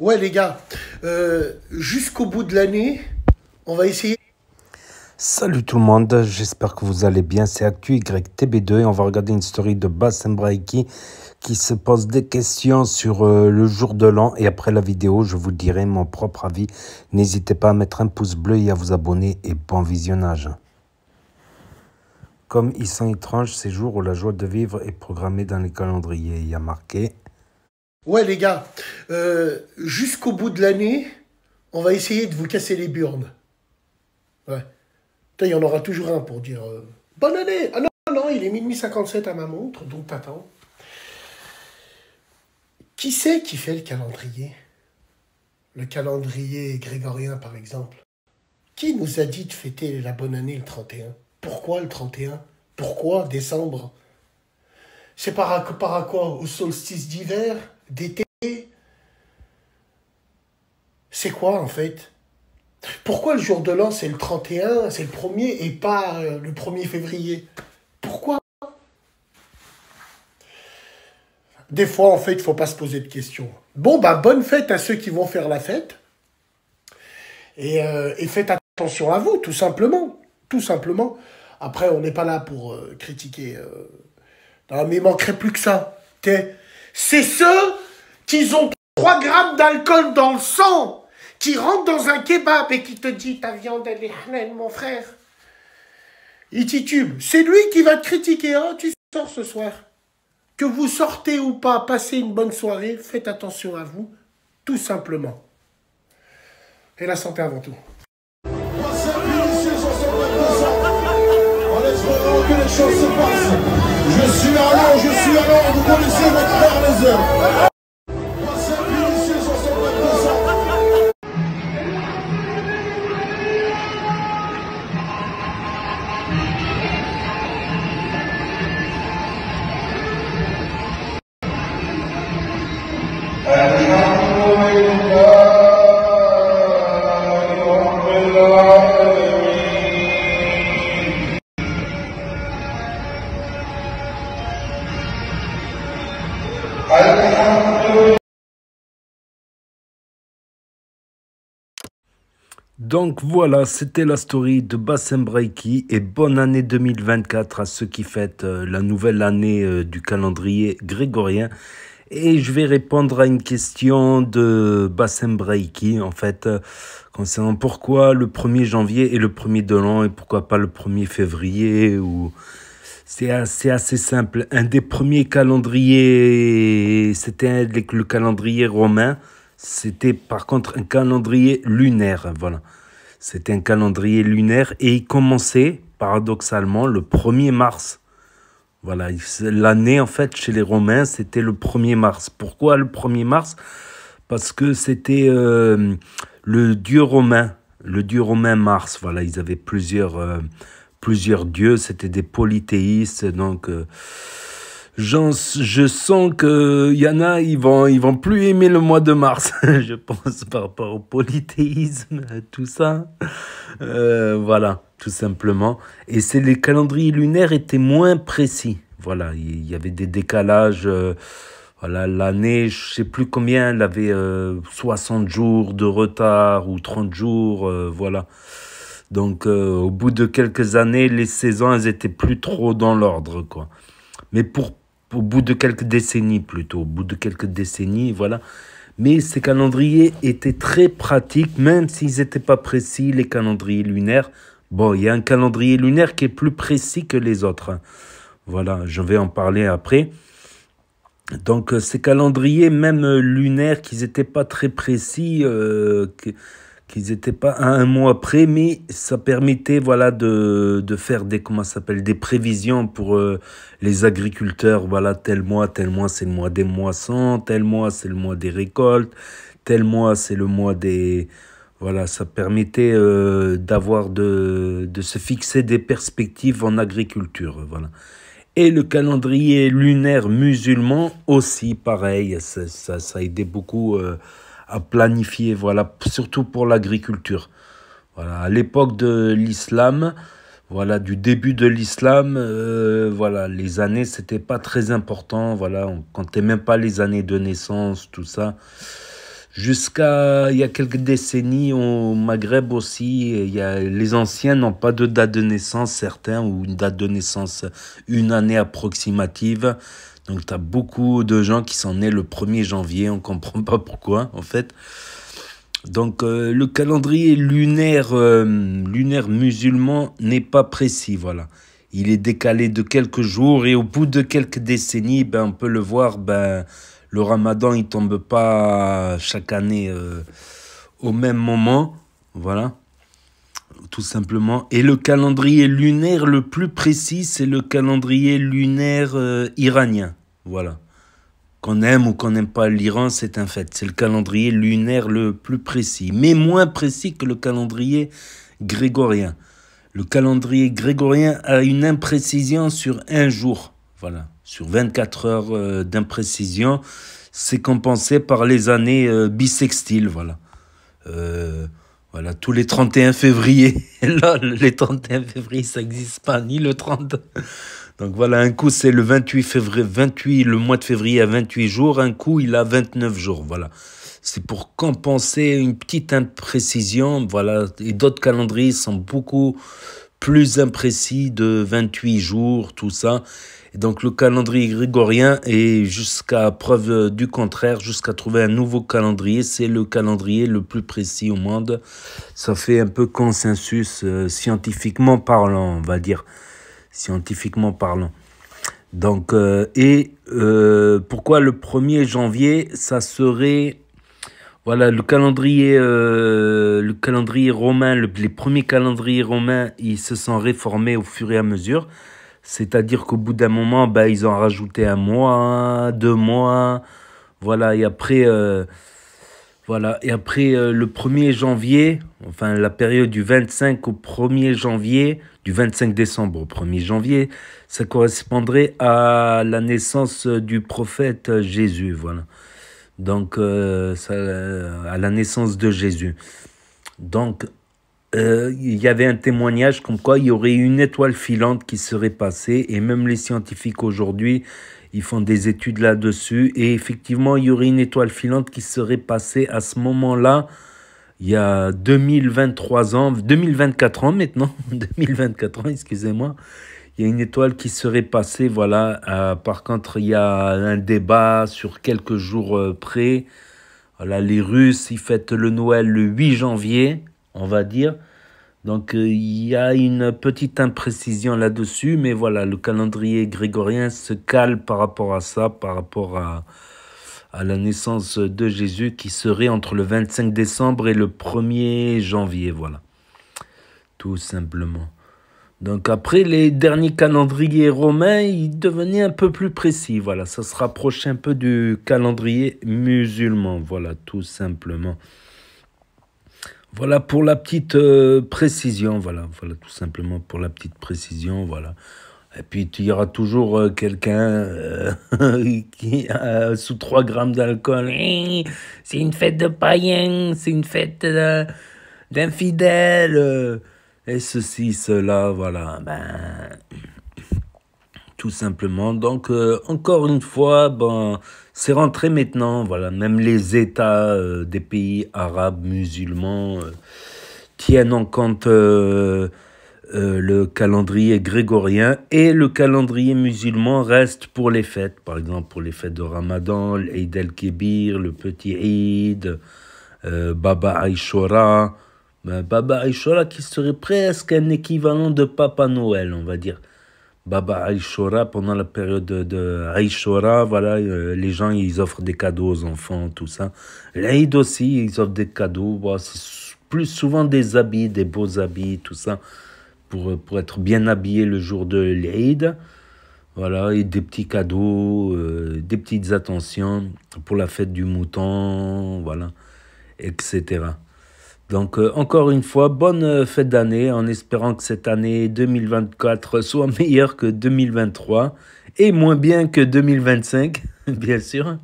Ouais les gars, euh, jusqu'au bout de l'année, on va essayer. Salut tout le monde, j'espère que vous allez bien, c'est ActuYTB2 et on va regarder une story de Bassem Braiki qui se pose des questions sur euh, le jour de l'an et après la vidéo je vous dirai mon propre avis. N'hésitez pas à mettre un pouce bleu et à vous abonner et bon visionnage. Comme ils sont étranges ces jours où la joie de vivre est programmée dans les calendriers, il y a marqué Ouais les gars, euh, jusqu'au bout de l'année, on va essayer de vous casser les burnes. Ouais. il y en aura toujours un pour dire euh, Bonne année Ah non, non, il est minuit 57 à ma montre, donc t'attends. Qui c'est qui fait le calendrier Le calendrier grégorien par exemple. Qui nous a dit de fêter la bonne année le 31 Pourquoi le 31 Pourquoi décembre C'est par, par quoi au solstice d'hiver d'été, c'est quoi en fait Pourquoi le jour de l'an c'est le 31, c'est le 1er et pas euh, le 1er février Pourquoi Des fois en fait il faut pas se poser de questions. Bon bah bonne fête à ceux qui vont faire la fête et, euh, faites attention à vous tout simplement, tout simplement. Après on n'est pas là pour euh, critiquer. Non mais il manquerait plus que ça. C'est ce qu'ils ont 3 grammes d'alcool dans le sang, qui rentre dans un kebab et qui te dit ta viande elle est halal mon frère. Il titube. C'est lui qui va te critiquer. Oh, tu sors ce soir. Que vous sortez ou pas, passez une bonne soirée, faites attention à vous, tout simplement. Et la santé avant tout. Je suis je suis à vous connaissez votre les heures. Donc voilà, c'était la story de Bassem Breiki et bonne année 2024 à ceux qui fêtent euh, la nouvelle année euh, du calendrier grégorien. Et je vais répondre à une question de Bassem Breiki en fait euh, concernant pourquoi le 1er janvier est le 1er de l'an et pourquoi pas le 1er février ou c'est assez, simple. Un des premiers calendriers, c'était le calendrier romain. C'était par contre un calendrier lunaire, voilà. C'était un calendrier lunaire et il commençait paradoxalement le 1er mars. Voilà, l'année en fait chez les Romains, c'était le 1er mars. Pourquoi le 1er mars Parce que c'était euh, le dieu romain, le dieu romain Mars. Voilà, ils avaient plusieurs, euh, plusieurs dieux, c'était des polythéistes, donc... Euh, je sens que y en a, ils vont, ils vont plus aimer le mois de mars, je pense, par rapport au polythéisme, tout ça. Euh, voilà, tout simplement. Et c'est les calendriers lunaires étaient moins précis. Voilà, il y avait des décalages. Euh, voilà, l'année, je sais plus combien, elle avait 60 euh, jours de retard ou 30 jours, voilà. Donc, au bout de quelques années, les saisons, elles étaient plus trop dans l'ordre, quoi. Mais pour au bout de quelques décennies plutôt, au bout de quelques décennies, voilà. Mais ces calendriers étaient très pratiques, même s'ils n'étaient pas précis, les calendriers lunaires. Bon, il y a un calendrier lunaire qui est plus précis que les autres. Hein. Voilà, je vais en parler après. Donc euh, ces calendriers, même euh, lunaires, qu'ils n'étaient pas très précis, euh, qu'ils n'étaient pas à un mois après mais ça permettait voilà de, de faire des comment s'appelle des prévisions pour euh, les agriculteurs. Voilà tel mois, tel mois c'est le mois des moissons, tel mois c'est le mois des récoltes, tel mois c'est le mois des voilà ça permettait euh, d'avoir de, de se fixer des perspectives en agriculture. Voilà. Et le calendrier lunaire musulman aussi pareil, ça, ça, ça aidait beaucoup. Euh, à planifier, voilà, surtout pour l'agriculture. Voilà, à l'époque de l'islam, voilà, du début de l'islam, euh, voilà, les années, c'était pas très important, voilà, on comptait même pas les années de naissance, tout ça. Jusqu'à il y a quelques décennies, au Maghreb aussi, il y a, les anciens n'ont pas de date de naissance, certains, ou une date de naissance, une année approximative. Donc tu as beaucoup de gens qui s'en nés le 1er janvier, on ne comprend pas pourquoi en fait. Donc euh, le calendrier lunaire, euh, lunaire musulman n'est pas précis, voilà. Il est décalé de quelques jours et au bout de quelques décennies, ben, on peut le voir, ben, le ramadan il tombe pas chaque année euh, au même moment, voilà tout simplement. Et le calendrier lunaire le plus précis, c'est le calendrier lunaire iranien. Voilà. Qu'on aime ou qu'on n'aime pas l'Iran, c'est un fait. C'est le calendrier lunaire le plus précis, mais moins précis que le calendrier grégorien. Le calendrier grégorien a une imprécision sur un jour. Voilà. Sur 24 heures euh, d'imprécision, c'est compensé par les années euh, bissextiles. Voilà. Euh, voilà, tous les 31 février. Là, les 31 février, ça n'existe pas, ni le 30. Donc voilà, un coup c'est le 28 février, 28, le mois de février à 28 jours, un coup il a 29 jours, voilà. C'est pour compenser une petite imprécision, voilà. Et d'autres calendriers sont beaucoup plus imprécis de 28 jours, tout ça. Et donc le calendrier grégorien est jusqu'à preuve du contraire, jusqu'à trouver un nouveau calendrier. C'est le calendrier le plus précis au monde. Ça fait un peu consensus euh, scientifiquement parlant, on va dire scientifiquement parlant. Donc, euh, et euh, pourquoi le 1er janvier Ça serait. Voilà, le calendrier, euh, le calendrier romain, les premiers calendriers romains, ils se sont réformés au fur et à mesure. C'est-à-dire qu'au bout d'un moment, bah, ils ont rajouté un mois, deux mois. Voilà, et après. Euh, voilà, et après euh, le 1er janvier, enfin la période du 25 au 1er janvier, du 25 décembre au 1er janvier, ça correspondrait à la naissance du prophète Jésus, voilà. Donc, euh, à la naissance de Jésus. Donc, euh, il y avait un témoignage comme quoi il y aurait une étoile filante qui serait passée, et même les scientifiques aujourd'hui ils font des études là-dessus. Et effectivement, il y aurait une étoile filante qui serait passée à ce moment-là, il y a 2023 ans, 2024 ans maintenant, 2024 ans, excusez-moi. Il y a une étoile qui serait passée, voilà. Euh, par contre, il y a un débat sur quelques jours euh, près. Voilà, les Russes, ils fêtent le Noël le 8 janvier, on va dire. Donc euh, il y a une petite imprécision là-dessus, mais voilà, le calendrier grégorien se cale par rapport à ça, par rapport à, à la naissance de Jésus qui serait entre le 25 décembre et le 1er janvier, voilà. Tout simplement. Donc après, les derniers calendriers romains, ils devenaient un peu plus précis, voilà. Ça se rapprochait un peu du calendrier musulman, voilà, tout simplement. Voilà pour la petite euh, précision, voilà, voilà tout simplement pour la petite précision, voilà. Et puis il y aura toujours euh, quelqu'un euh, qui a sous 3 grammes d'alcool. Eh, c'est une fête de païens, c'est une fête d'infidèles, et ceci, cela, voilà. Ben tout simplement. Donc euh, encore une fois, ben, c'est rentré maintenant. Voilà, même les États euh, des pays arabes musulmans euh, tiennent en compte le calendrier grégorien et le calendrier musulman reste pour les fêtes. Par exemple, pour les fêtes de Ramadan, l'Eid el-Kébir, le Petit Eid, Baba Aishora. Ben, Baba Aishora qui serait presque un équivalent de Papa Noël, on va dire. Baba Aishora, pendant la période de Aishora, voilà, euh, les gens, ils offrent des cadeaux aux enfants, tout ça. L'Aïd aussi, ils offrent des cadeaux. plus souvent des habits, des beaux habits, tout ça, pour, pour être bien habillé le jour de l'Aïd. Voilà, et des petits cadeaux, euh, des petites attentions pour la fête du mouton, voilà, etc. Donc euh, encore une fois, bonne euh, fête d'année en espérant que cette année 2024 soit meilleure que 2023 et moins bien que 2025, bien sûr.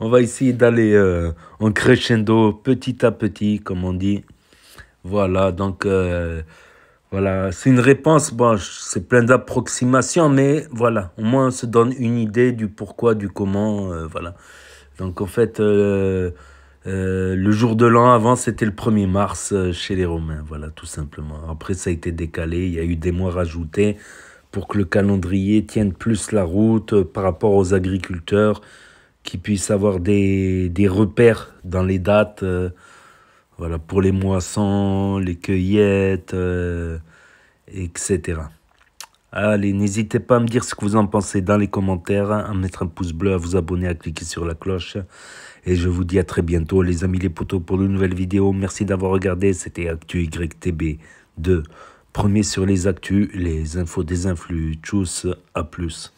On va essayer d'aller euh, en crescendo petit à petit, comme on dit. Voilà, donc voilà, c'est une réponse, bon, c'est plein d'approximations, mais voilà, au moins on se donne une idée du pourquoi, du comment, voilà. Donc en fait... Euh, le jour de l'an avant, c'était le 1er mars euh, chez les Romains, voilà, tout simplement. Après, ça a été décalé, il y a eu des mois rajoutés pour que le calendrier tienne plus la route euh, par rapport aux agriculteurs, qui puissent avoir des, repères dans les dates, voilà, pour les moissons, les cueillettes, etc. Allez, n'hésitez pas à me dire ce que vous en pensez dans les commentaires, à mettre un pouce bleu, à vous abonner, à cliquer sur la cloche. Et je vous dis à très bientôt les amis les potos pour de nouvelles vidéos. Merci d'avoir regardé, c'était Actu 2. Premier sur les actus, les infos des influx. à plus.